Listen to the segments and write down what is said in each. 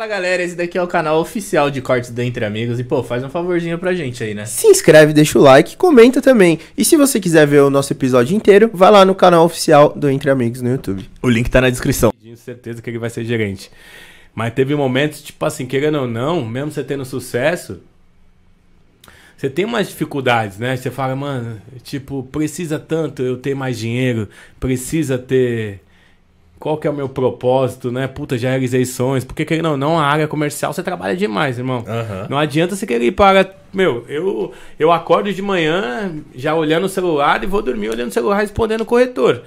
Fala galera, esse daqui é o canal oficial de cortes do Entre Amigos e pô, faz um favorzinho pra gente aí, né? Se inscreve, deixa o like, comenta também. E se você quiser ver o nosso episódio inteiro, vai lá no canal oficial do Entre Amigos no YouTube. O link tá na descrição. Tenho certeza que ele vai ser gerente. Mas teve momentos, tipo assim, querendo ou não, mesmo você tendo sucesso, você tem umas dificuldades, né? Você fala, mano, tipo, precisa tanto eu ter mais dinheiro, precisa ter qual que é o meu propósito, né? Puta, já realizei sonhos. Porque que não, não a área comercial você trabalha demais, irmão. Uhum. Não adianta você querer ir para meu, eu eu acordo de manhã já olhando o celular e vou dormir olhando o celular respondendo o corretor.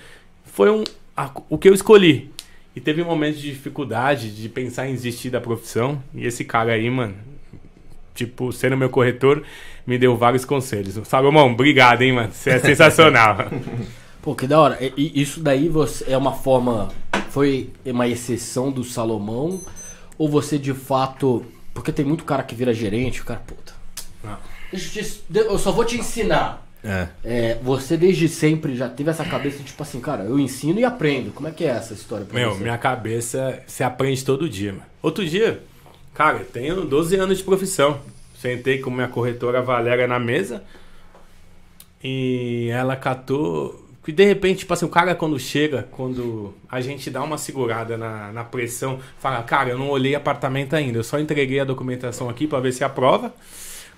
Foi um a, o que eu escolhi. E teve momentos de dificuldade de pensar em desistir da profissão, e esse cara aí, mano, tipo, sendo meu corretor, me deu vários conselhos. Salomão, obrigado, hein, mano. Você é sensacional. Pô, que da hora. E, isso daí você, é uma forma foi uma exceção do Salomão? Ou você de fato. Porque tem muito cara que vira gerente, o cara, puta. Não. Eu só vou te ensinar. É. é. Você desde sempre já teve essa cabeça, tipo assim, cara, eu ensino e aprendo. Como é que é essa história pra Meu, você? minha cabeça se aprende todo dia, mano. Outro dia, cara, eu tenho 12 anos de profissão. Sentei com minha corretora Valéria na mesa e ela catou que de repente, tipo assim, o cara quando chega, quando a gente dá uma segurada na, na pressão, fala, cara, eu não olhei apartamento ainda, eu só entreguei a documentação aqui para ver se é aprova.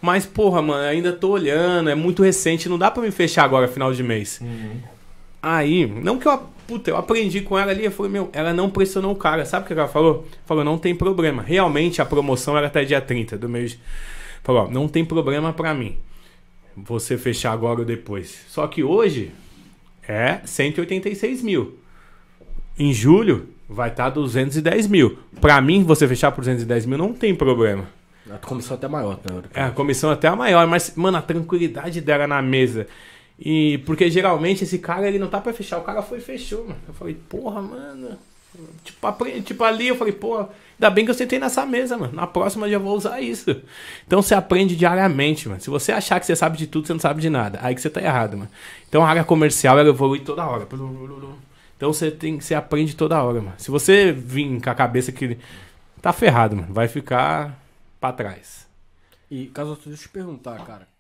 Mas, porra, mano, ainda tô olhando, é muito recente, não dá para me fechar agora, final de mês. Uhum. Aí, não que eu, puta, eu aprendi com ela ali, eu falei, meu, ela não pressionou o cara, sabe o que ela falou? Falou, não tem problema, realmente a promoção era até dia 30 do mês. Falou, não tem problema para mim você fechar agora ou depois. Só que hoje, é 186 mil. Em julho, vai estar tá 210 mil. Para mim, você fechar por 210 mil não tem problema. A comissão é até maior, Tá? É, a comissão é até a maior, mas, mano, a tranquilidade dela na mesa. E porque geralmente esse cara ele não tá para fechar, o cara foi e fechou, mano. Eu falei, porra, mano. Tipo, tipo, ali eu falei, pô, ainda bem que eu sentei nessa mesa, mano. Na próxima eu já vou usar isso. Então você aprende diariamente, mano. Se você achar que você sabe de tudo, você não sabe de nada. Aí que você tá errado, mano. Então a área comercial ela evolui toda hora. Então você tem você aprende toda hora, mano. Se você vir com a cabeça que tá ferrado, mano, vai ficar para trás. E caso eu te perguntar, cara,